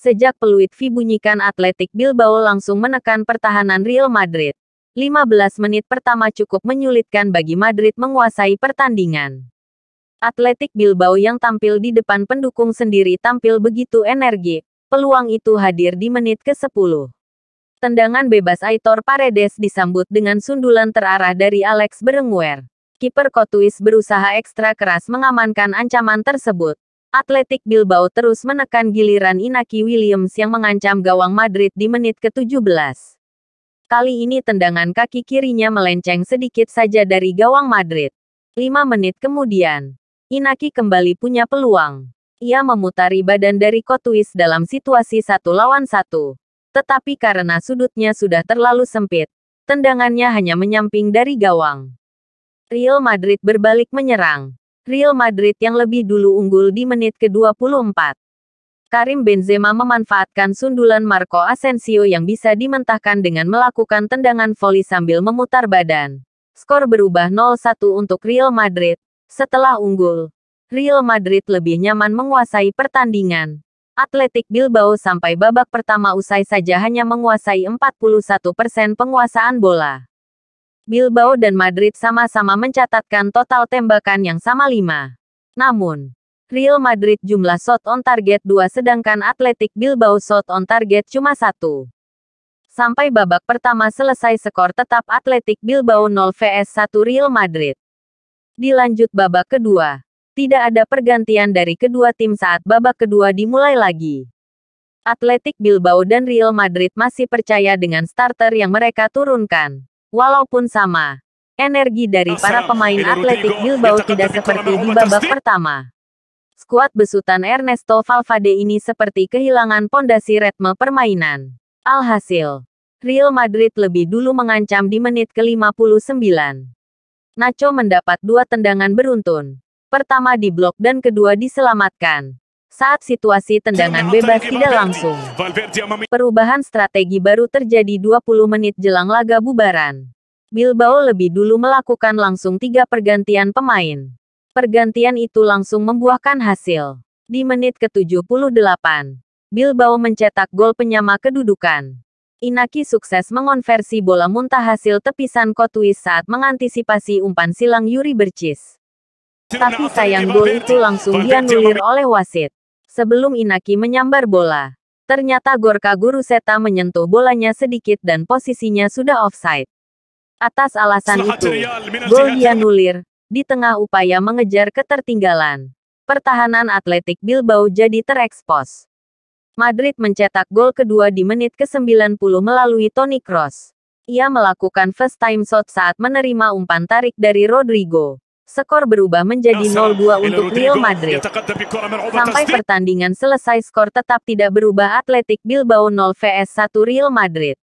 Sejak peluit V bunyikan Atletik Bilbao langsung menekan pertahanan Real Madrid. 15 menit pertama cukup menyulitkan bagi Madrid menguasai pertandingan. Atletik Bilbao yang tampil di depan pendukung sendiri tampil begitu energi. Peluang itu hadir di menit ke-10. Tendangan bebas Aitor Paredes disambut dengan sundulan terarah dari Alex Berenguer. Kiper Kotuis berusaha ekstra keras mengamankan ancaman tersebut. Atletik Bilbao terus menekan giliran Inaki Williams yang mengancam gawang Madrid di menit ke-17. Kali ini tendangan kaki kirinya melenceng sedikit saja dari gawang Madrid. Lima menit kemudian, Inaki kembali punya peluang. Ia memutari badan dari Kotwis dalam situasi satu lawan satu. Tetapi karena sudutnya sudah terlalu sempit, tendangannya hanya menyamping dari gawang. Real Madrid berbalik menyerang. Real Madrid yang lebih dulu unggul di menit ke-24. Karim Benzema memanfaatkan sundulan Marco Asensio yang bisa dimentahkan dengan melakukan tendangan voli sambil memutar badan. Skor berubah 0-1 untuk Real Madrid. Setelah unggul, Real Madrid lebih nyaman menguasai pertandingan. Atletik Bilbao sampai babak pertama usai saja hanya menguasai 41% persen penguasaan bola. Bilbao dan Madrid sama-sama mencatatkan total tembakan yang sama lima. Namun, Real Madrid jumlah shot on target 2 sedangkan Athletic Bilbao shot on target cuma satu. Sampai babak pertama selesai skor tetap Athletic Bilbao 0 vs 1 Real Madrid. Dilanjut babak kedua. Tidak ada pergantian dari kedua tim saat babak kedua dimulai lagi. Atletik Bilbao dan Real Madrid masih percaya dengan starter yang mereka turunkan. Walaupun sama, energi dari para pemain atletik Bilbao tidak seperti di babak pertama. Skuad besutan Ernesto Valverde ini seperti kehilangan pondasi ritme permainan. Alhasil, Real Madrid lebih dulu mengancam di menit ke-59. Nacho mendapat dua tendangan beruntun. Pertama di blok dan kedua diselamatkan saat situasi tendangan bebas tidak langsung. Perubahan strategi baru terjadi 20 menit jelang laga bubaran. Bilbao lebih dulu melakukan langsung tiga pergantian pemain. Pergantian itu langsung membuahkan hasil. Di menit ke-78, Bilbao mencetak gol penyama kedudukan. Inaki sukses mengonversi bola muntah hasil tepisan Kotwis saat mengantisipasi umpan silang Yuri Bercis. Tapi sayang gol itu langsung dianulir oleh wasit. Sebelum Inaki menyambar bola, ternyata Gorka Guru Seta menyentuh bolanya sedikit dan posisinya sudah offside. Atas alasan itu, ya, gol dianulir, di tengah upaya mengejar ketertinggalan. Pertahanan Atletik Bilbao jadi terekspos. Madrid mencetak gol kedua di menit ke-90 melalui Toni Kroos. Ia melakukan first time shot saat menerima umpan tarik dari Rodrigo skor berubah menjadi 0-2 untuk Real Madrid. Sampai pertandingan selesai skor tetap tidak berubah Atletic Bilbao 0 vs 1 Real Madrid.